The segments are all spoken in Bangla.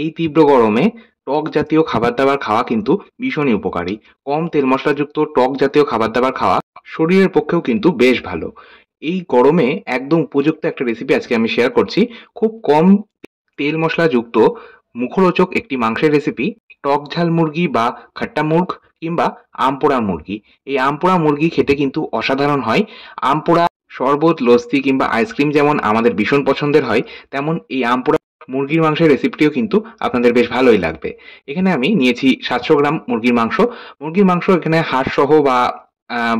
এই তীব্র গরমে টক জাতীয় খাবার দাবার খাওয়া কিন্তু ভীষণই উপকারী কম তেল মশলাযুক্ত টক জাতীয় খাবার দাবার খাওয়া শরীরের পক্ষেও কিন্তু বেশ ভালো এই গরমে একদম উপযুক্ত একটা রেসিপি আজকে আমি শেয়ার করছি খুব কম তেল মশলাযুক্ত মুখরোচক একটি মাংসের রেসিপি টক ঝাল মুরগি বা খাট্টা মুরগ কিংবা আমপোড়া মুরগি এই আমপোড়া মুরগি খেতে কিন্তু অসাধারণ হয় আমপোড়া শরবত লস্যি কিংবা আইসক্রিম যেমন আমাদের ভীষণ পছন্দের হয় তেমন এই আমপোড়া মুরগির মাংসের রেসিপিটিও কিন্তু আপনাদের বেশ ভালোই লাগবে এখানে আমি নিয়েছি সাতশো গ্রাম মুরগির মাংস মুরগির মাংস এখানে হাড় সহ বা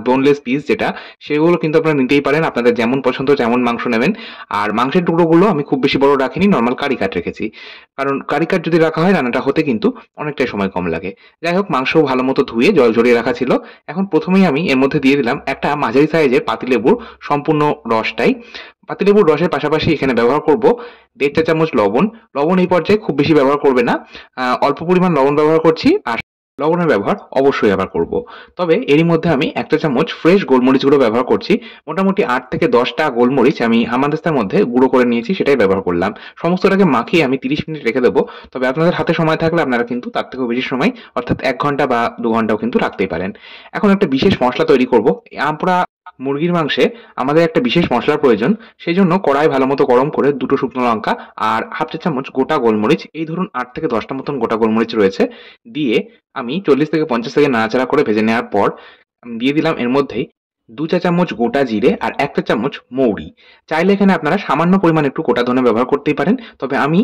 বোনলেস পিস যেটা সেগুলো কিন্তু আপনারা নিতেই পারেন আপনাদের যেমন পছন্দ তেমন মাংস নেবেন আর মাংসের টুকরোগুলো আমি খুব বেশি বড় রাখিনি নর্মাল কারি কাট রেখেছি কারণ কারি কাট যদি রাখা হয় রান্নাটা হতে কিন্তু অনেকটাই সময় কম লাগে যাই হোক মাংস ভালো মতো ধুয়ে জল ঝরিয়ে রাখা ছিল এখন প্রথমেই আমি এর মধ্যে দিয়ে দিলাম একটা মাঝারি সাইজের পাতিলেবুর সম্পূর্ণ রসটাই পাতিলেবুর রসের পাশাপাশি এখানে ব্যবহার করব দেড় চা চামচ লবণ লবণ এই পর্যায়ে খুব বেশি ব্যবহার করবে না অল্প পরিমাণ লবণ ব্যবহার করছি আর লবণের ব্যবহার অবশ্যই আবার করব। তবে এরই মধ্যে আমি একটা চামচ ফ্রেশ গোলমরিচ গুঁড়ো ব্যবহার করছি মোটামুটি আট থেকে দশটা গোলমরিচ আমি হামাদেস্তার মধ্যে গুঁড়ো করে নিয়েছি সেটাই ব্যবহার করলাম সমস্তটাকে মাখিয়ে আমি তিরিশ মিনিট রেখে দেবো তবে আপনাদের হাতে সময় থাকলে আপনারা কিন্তু তার থেকেও বেশি সময় অর্থাৎ এক ঘন্টা বা দু ঘন্টাও কিন্তু রাখতেই পারেন এখন একটা বিশেষ মশলা তৈরি করবো আমরা মুরগির মাংসে আমাদের একটা বিশেষ মশলার প্রয়োজন সেই জন্য কড়াই ভালো মতো গরম করে দুটো শুকনো লঙ্কা আর হাফ চা চামচ গোটা গোলমরিচ এই ধরুন আট থেকে দশটা মতন গোটা গোলমরিচ রয়েছে দিয়ে আমি চল্লিশ থেকে পঞ্চাশ থেকে নাড়াচাড়া করে ভেজে নেওয়ার পর দিয়ে দিলাম এর মধ্যেই দু চা চামচ গোটা জিরে আর এক চা চামচ মৌরি চাইলে এখানে আপনারা সামান্য পরিমাণ একটু গোটা ধনে ব্যবহার করতেই পারেন তবে আমি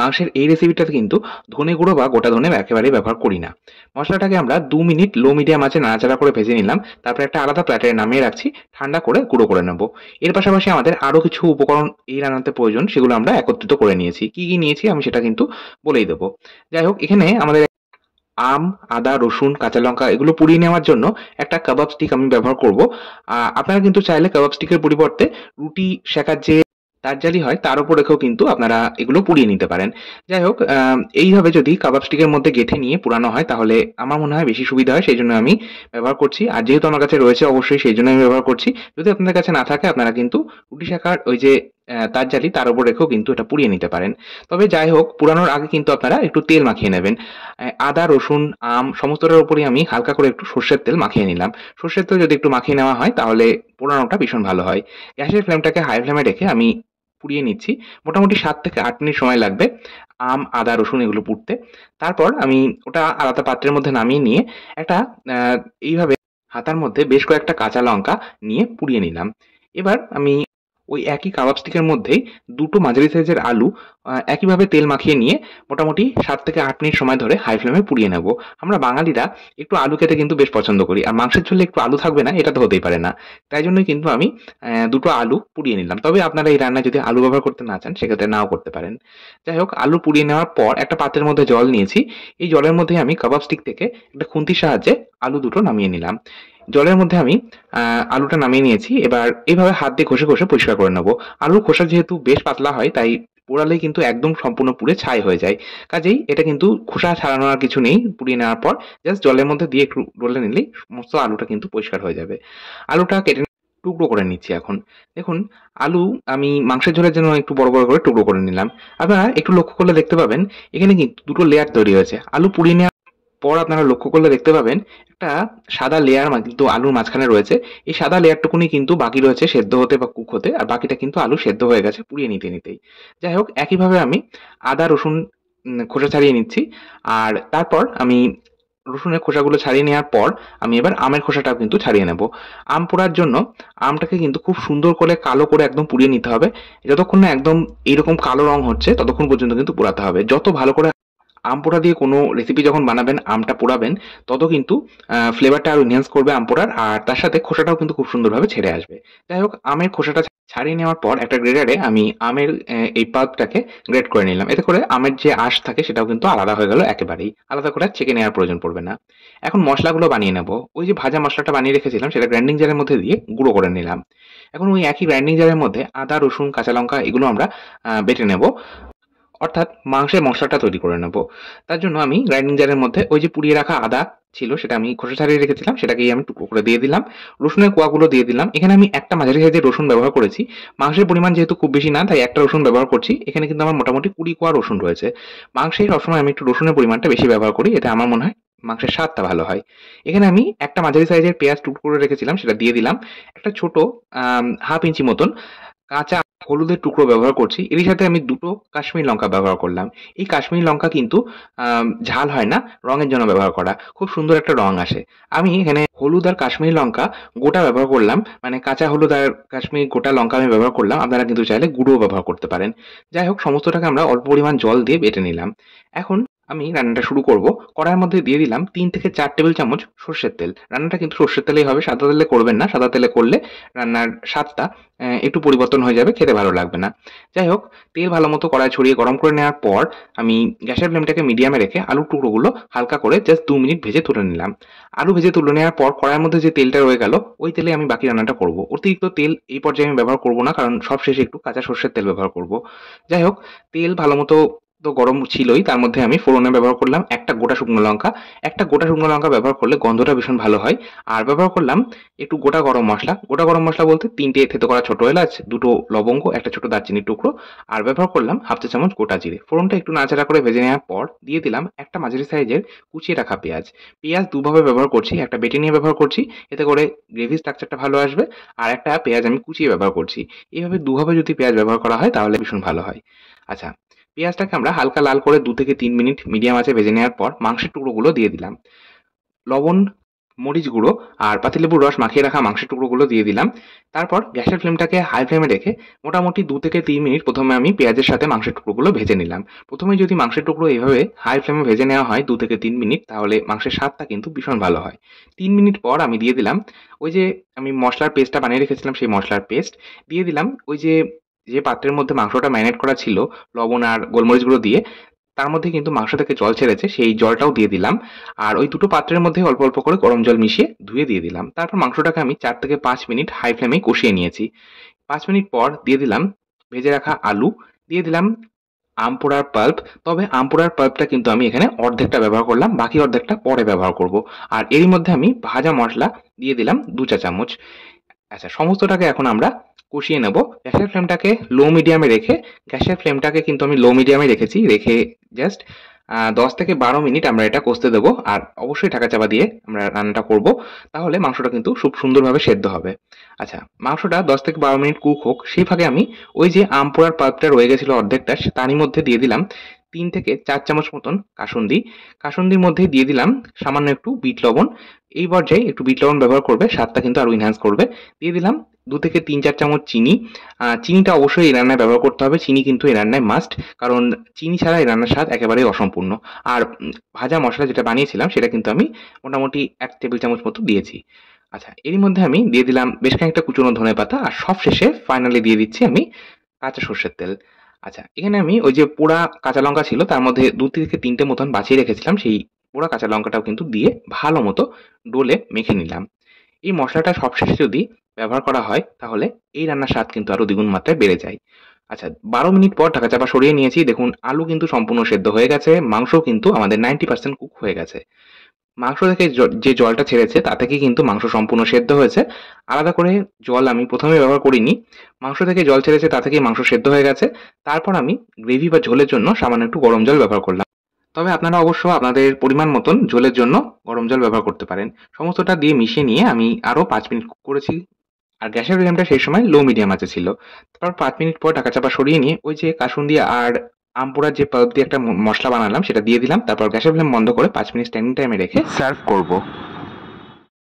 মাংসের এই রেসিপিটাতে কিন্তু ধনে গুঁড়ো বা গোটা ধনে একেবারেই ব্যবহার করি না মশলাটাকে আমরা দু মিনিট লো মিডিয়াম আছে নাড়াচাড়া করে ভেজে নিলাম তারপরে একটা আলাদা প্ল্যাটারে নামিয়ে রাখছি ঠান্ডা করে গুঁড়ো করে নেব এর পাশাপাশি আমাদের আরও কিছু উপকরণ এই রান্নাতে প্রয়োজন সেগুলো আমরা একত্রিত করে নিয়েছি কী কী নিয়েছি আমি সেটা কিন্তু বলেই দেবো যাই হোক এখানে আমাদের আম আদা রসুন কাঁচা লঙ্কা এগুলো পুড়িয়ে নেওয়ার জন্য একটা কাবাব স্টিক আমি ব্যবহার করব আপনারা কিন্তু চাইলে কাবাব স্টিকের পরিবর্তে রুটি শেখার যে তার জালি হয় তার উপর রেখেও কিন্তু আপনারা এগুলো পুড়িয়ে নিতে পারেন যাই হোক এইভাবে যদি কাবাব স্টিকের মধ্যে গেঁথে নিয়ে পুরানো হয় তাহলে আমার মনে হয় বেশি সুবিধা হয় সেই জন্য আমি ব্যবহার করছি আর যেহেতু আমার কাছে রয়েছে অবশ্যই সেই জন্য আমি ব্যবহার করছি যদি আপনাদের কাছে না থাকে আপনারা কিন্তু রুটি শাখার ওই যে তার জালি তার উপর রেখেও কিন্তু এটা পুড়িয়ে নিতে পারেন তবে যাই হোক পুরানোর আগে কিন্তু আপনারা একটু তেল মাখিয়ে নেবেন আদা রসুন আম সমস্তটার উপরে আমি হালকা করে একটু সর্ষের তেল মাখিয়ে নিলাম সর্ষের তেল যদি একটু মাখিয়ে নেওয়া হয় তাহলে পোড়ানোটা ভীষণ ভালো হয় গ্যাসের ফ্লেমটাকে হাই ফ্লেমে রেখে আমি পুড়িয়ে নিচ্ছি মোটামুটি সাত থেকে আট মিনিট সময় লাগবে আম আদা রসুন এগুলো পুড়তে তারপর আমি ওটা আলাদা পাত্রের মধ্যে নামিয়ে নিয়ে একটা এইভাবে হাতার মধ্যে বেশ কয়েকটা কাঁচা লঙ্কা নিয়ে পুড়িয়ে নিলাম এবার আমি ওই একই কাবাব স্টিকের মধ্যেই দুটো মাঝারি সাইজের আলু একইভাবে তেল মাখিয়ে নিয়ে মোটামুটি সাত থেকে আট মিনিট সময় ধরে হাই ফ্লেমে পুড়িয়ে নেব আমরা বাঙালিরা একটু আলু খেতে কিন্তু বেশ পছন্দ করি আর মাংসের ঝুলে একটু আলু থাকবে না এটা তো হতেই পারে না তাই জন্যই কিন্তু আমি দুটো আলু পুড়িয়ে নিলাম তবে আপনারা এই রান্না যদি আলু ব্যবহার করতে না চান সেক্ষেত্রে নাও করতে পারেন যাই হোক আলু পুড়িয়ে নেওয়ার পর একটা পাত্রের মধ্যে জল নিয়েছি এই জলের মধ্যে আমি কাবাব স্টিক থেকে একটা খুন্তির সাহায্যে আলু দুটো নামিয়ে নিলাম জলের মধ্যে আমি আলুটা নামিয়ে নিয়েছি এবার এইভাবে হাত দিয়ে ঘষে ঘষে পরিষ্কার করে নেবো আলুর খোসা যেহেতু বেশ পাতলা হয় তাই পোড়ালেই কিন্তু একদম সম্পূর্ণ পুড়ে ছাই হয়ে যায় কাজেই এটা কিন্তু খোসা ছাড়ানোর আর কিছু নেই পুড়িয়ে নেওয়ার পর জাস্ট জলের মধ্যে দিয়ে একটু রোলে নিলেই সমস্ত আলুটা কিন্তু পরিষ্কার হয়ে যাবে আলুটা কেটে টুকরো করে নিচ্ছি এখন দেখুন আলু আমি মাংসের ঝোলের জন্য একটু বড় বড় করে টুকরো করে নিলাম আপনারা একটু লক্ষ্য করলে দেখতে পাবেন এখানে কিন্তু দুটো লেয়ার তৈরি হয়েছে আলু পুড়িয়ে নেওয়া পর আপনারা লক্ষ্য করলে দেখতে পাবেন একটা সাদা লেয়ার কিন্তু আলুর মাঝখানে রয়েছে এই সাদা লেয়ারটুকুনি কিন্তু বাকি রয়েছে সেদ্ধ হতে বা কুক হতে আর বাকিটা কিন্তু আলু সেদ্ধ হয়ে গেছে পুড়িয়ে নিতে নিতেই যাই হোক একইভাবে আমি আদা রসুন খোসা ছাড়িয়ে নিচ্ছি আর তারপর আমি রসুনের খোসাগুলো ছাড়িয়ে নেওয়ার পর আমি এবার আমের খোসাটাও কিন্তু ছাড়িয়ে নেব আম পোড়ার জন্য আমটাকে কিন্তু খুব সুন্দর করে কালো করে একদম পুড়িয়ে নিতে হবে যতক্ষণ না একদম এইরকম কালো রং হচ্ছে ততক্ষণ পর্যন্ত কিন্তু পোড়াতে হবে যত ভালো করে আম পোড়া দিয়ে কোনো রেসিপি যখন বানাবেন আমটা পোড়াবেন তত কিন্তু ফ্লেভারটা আরও এনহ্যান্স করবে আম পোড়ার আর তার সাথে খোসাটাও কিন্তু খুব সুন্দরভাবে ছেড়ে আসবে যাই হোক আমের খোসাটা ছাড়িয়ে নেওয়ার পর একটা গ্রেডারে আমি আমের এই পাতটাকে গ্রেড করে নিলাম এতে করে আমের যে আঁশ থাকে সেটাও কিন্তু আলাদা হয়ে গেল একেবারেই আলাদা করে চেকে নেওয়ার প্রয়োজন পড়বে না এখন মশলাগুলো বানিয়ে নেব ওই যে ভাজা মশলাটা বানিয়ে রেখেছিলাম সেটা গ্রাইন্ডিং জারের মধ্যে দিয়ে গুঁড়ো করে নিলাম এখন ওই একই গ্রাইন্ডিং জারের মধ্যে আদা রসুন কাঁচা লঙ্কা এগুলো আমরা বেটে নেব অর্থাৎ মাংসের মশলাটা তৈরি করে নেব তার জন্য আমি গ্রাইন্ডিং জারের মধ্যে ওই যে পুড়িয়ে রাখা আদা ছিল সেটা আমি খোসা ছাড়িয়ে রেখেছিলাম সেটাকেই আমি টুকরো করে দিয়ে দিলাম রসুনের কোয়াগুলো দিয়ে দিলাম এখানে আমি একটা মাঝারি সাইজের রসুন ব্যবহার করেছি মাংসের পরিমাণ যেহেতু খুব বেশি না তাই একটা রসুন ব্যবহার করছি এখানে কিন্তু আমার মোটামুটি কুড়ি কোয়া রসুন রয়েছে মাংসে সবসময় আমি একটু রসুনের পরিমাণটা বেশি ব্যবহার করি এটা আমার মনে হয় মাংসের স্বাদটা ভালো হয় এখানে আমি একটা মাঝারি সাইজের পেঁয়াজ টুকরো করে রেখেছিলাম সেটা দিয়ে দিলাম একটা ছোট হাফ ইঞ্চি মতন কাঁচা হলুদের টুকরো ব্যবহার করছি এর সাথে আমি দুটো কাশ্মীর লঙ্কা ব্যবহার করলাম এই কাশ্মীর লঙ্কা কিন্তু ঝাল হয় না রঙের জন্য ব্যবহার করা খুব সুন্দর একটা রং আসে আমি এখানে হলুদ আর কাশ্মীর লঙ্কা গোটা ব্যবহার করলাম মানে কাঁচা হলুদ আর কাশ্মীর গোটা লঙ্কা আমি ব্যবহার করলাম আপনারা কিন্তু চাইলে গুঁড়ো ব্যবহার করতে পারেন যাই হোক সমস্তটাকে আমরা অল্প পরিমাণ জল দিয়ে বেটে নিলাম এখন আমি রান্নাটা শুরু করব কড়াইয়ের মধ্যে দিয়ে দিলাম তিন থেকে চার টেবিল চামচ সর্ষের তেল রান্নাটা কিন্তু সর্ষের তেলেই হবে সাদা তেলে করবেন না সাদা তেলে করলে রান্নার স্বাদটা একটু পরিবর্তন হয়ে যাবে খেতে ভালো লাগবে না যাই হোক তেল ভালো মতো কড়াই ছড়িয়ে গরম করে নেওয়ার পর আমি গ্যাসের ফ্লেমটাকে মিডিয়ামে রেখে আলুর টুকরোগুলো হালকা করে জাস্ট দু মিনিট ভেজে তুলে নিলাম আলু ভেজে তুলে নেওয়ার পর কড়াইয়ের মধ্যে যে তেলটা রয়ে গেল ওই তেলে আমি বাকি রান্নাটা করব অতিরিক্ত তেল এই পর্যায়ে আমি ব্যবহার করব না কারণ সবশেষে একটু কাঁচা সর্ষের তেল ব্যবহার করব যাই হোক তেল ভালো মতো তো গরম ছিলই তার মধ্যে আমি ফোড়নে ব্যবহার করলাম একটা গোটা শুকনো লঙ্কা একটা গোটা শুকনো লঙ্কা ব্যবহার করলে গন্ধটা ভীষণ ভালো হয় আর ব্যবহার করলাম একটু গোটা গরম মশলা গোটা গরম মশলা বলতে তিনটে থেতো করা ছোটো এলাচ দুটো লবঙ্গ একটা ছোটো দারচিনির টুকরো আর ব্যবহার করলাম হাফ চা চামচ গোটা জিরে ফোড়নটা একটু নাচাড়া করে ভেজে নেওয়ার পর দিয়ে দিলাম একটা মাঝারি সাইজের কুচিয়ে রাখা পেঁয়াজ পেঁয়াজ দুভাবে ব্যবহার করছি একটা বেটে নিয়ে ব্যবহার করছি এতে করে গ্রেভি স্ট্রাকচারটা ভালো আসবে আর একটা পেঁয়াজ আমি কুচিয়ে ব্যবহার করছি এইভাবে দুভাবে যদি পেঁয়াজ ব্যবহার করা হয় তাহলে ভীষণ ভালো হয় আচ্ছা পেঁয়াজটাকে আমরা হালকা লাল করে দু থেকে তিন মিনিট মিডিয়াম আঁচে ভেজে নেওয়ার পর মাংসের টুকরোগুলো দিয়ে দিলাম লবণ মরিচ গুঁড়ো আর পাতিলেবুর রস মাখিয়ে রাখা মাংসের টুকরোগুলো দিয়ে দিলাম তারপর গ্যাসের ফ্লেমটাকে হাই ফ্লেমে রেখে মোটামুটি দু থেকে তিন মিনিট প্রথমে আমি পেঁয়াজের সাথে মাংসের টুকরোগুলো ভেজে নিলাম প্রথমে যদি মাংসের টুকরো এইভাবে হাই ফ্লেমে ভেজে নেওয়া হয় দু থেকে তিন মিনিট তাহলে মাংসের স্বাদটা কিন্তু ভীষণ ভালো হয় তিন মিনিট পর আমি দিয়ে দিলাম ওই যে আমি মশলার পেস্টটা বানিয়ে রেখেছিলাম সেই মশলার পেস্ট দিয়ে দিলাম ওই যে যে পাত্রের মধ্যে মাংসটা ম্যারিনেট করা ছিল লবণ আর গোলমরিচ দিয়ে তার মধ্যে কিন্তু মাংস থেকে জল ছেড়েছে সেই জলটাও দিয়ে দিলাম আর ওই দুটো পাত্রের মধ্যে অল্প অল্প করে গরম জল মিশিয়ে ধুয়ে দিয়ে দিলাম তারপর মাংসটাকে আমি চার থেকে পাঁচ মিনিট হাই ফ্লেমে কষিয়ে নিয়েছি পাঁচ মিনিট পর দিয়ে দিলাম ভেজে রাখা আলু দিয়ে দিলাম আমপোড়ার পাল্প তবে আমপোড়ার পাল্পটা কিন্তু আমি এখানে অর্ধেকটা ব্যবহার করলাম বাকি অর্ধেকটা পরে ব্যবহার করব আর এরই মধ্যে আমি ভাজা মশলা দিয়ে দিলাম দু চা চামচ আচ্ছা সমস্তটাকে এখন আমরা কষিয়ে নেব গ্যাসের ফ্লেমটাকে লো মিডিয়ামে রেখে গ্যাসের ফ্লেমটাকে কিন্তু আমি লো মিডিয়ামে রেখেছি রেখে জাস্ট দশ থেকে বারো মিনিট আমরা এটা কষতে দেবো আর অবশ্যই ঢাকা চাপা দিয়ে আমরা রান্নাটা করব তাহলে মাংসটা কিন্তু খুব সুন্দরভাবে সেদ্ধ হবে আচ্ছা মাংসটা দশ থেকে বারো মিনিট কুক হোক সেই ভাগে আমি ওই যে আম পোড়ার পাল্পটা রয়ে গেছিলো অর্ধেকটা তারই মধ্যে দিয়ে দিলাম তিন থেকে চার চামচ মতন কাসুন্দি কাসুন্দির মধ্যে দিয়ে দিলাম সামান্য একটু বিট লবণ এই পর্যায়ে একটু বিট লবণ ব্যবহার করবে স্বাদটা কিন্তু আরও ইনহ্যান্স করবে দিয়ে দিলাম দু থেকে তিন চার চামচ চিনি চিনিটা অবশ্যই এই রান্নায় ব্যবহার করতে হবে চিনি কিন্তু এই রান্নায় মাস্ট কারণ চিনি ছাড়া এই রান্নার স্বাদ একেবারেই অসম্পূর্ণ আর ভাজা মশলা যেটা বানিয়েছিলাম সেটা কিন্তু আমি মোটামুটি এক টেবিল চামচ মতো দিয়েছি আচ্ছা এরই মধ্যে আমি দিয়ে দিলাম বেশ খানিকটা কুচুনো ধনে পাতা আর শেষে ফাইনালি দিয়ে দিচ্ছি আমি কাঁচা সর্ষের তেল আচ্ছা এখানে আমি ওই যে পোড়া কাঁচা লঙ্কা ছিল তার মধ্যে দু থেকে তিনটে মতন বাঁচিয়ে রেখেছিলাম সেই পোড়া কাঁচা লঙ্কাটাও কিন্তু দিয়ে ভালো মতো ডোলে মেখে নিলাম এই মশলাটা সবশেষে যদি ব্যবহার করা হয় তাহলে এই রান্নার স্বাদ কিন্তু আরও দ্বিগুণ মাত্রায় বেড়ে যায় আচ্ছা বারো মিনিট পর ঢাকা চাপা সরিয়ে নিয়েছি দেখুন আলু কিন্তু সম্পূর্ণ সেদ্ধ হয়ে গেছে মাংস কিন্তু আমাদের নাইনটি পার্সেন্ট কুক হয়ে গেছে মাংস থেকে যে জলটা ছেড়েছে তা থেকে কিন্তু মাংস সম্পূর্ণ সেদ্ধ হয়েছে আলাদা করে জল আমি প্রথমে ব্যবহার করিনি মাংস থেকে জল ছেড়েছে তা থেকে মাংস সেদ্ধ হয়ে গেছে তারপর আমি গ্রেভি বা ঝোলের জন্য সামান্য একটু গরম জল ব্যবহার করলাম তবে আপনারা অবশ্য আপনাদের পরিমাণ মতন ঝোলের জন্য গরম জল ব্যবহার করতে পারেন সমস্তটা দিয়ে মিশিয়ে নিয়ে আমি আরও পাঁচ মিনিট কুক করেছি আর গ্যাসের ফ্লেমটা সেই সময় লো মিডিয়াম আছে ছিল তারপর পাঁচ মিনিট পর ঢাকা চাপা সরিয়ে নিয়ে ওই যে কাসুন্দি আর আমপুরা যে পাল্প দিয়ে একটা মশলা বানালাম সেটা দিয়ে দিলাম তারপর গ্যাসের ফ্লেম বন্ধ করে পাঁচ মিনিট স্ট্যান্ডিং টাইমে রেখে সার্ভ করবো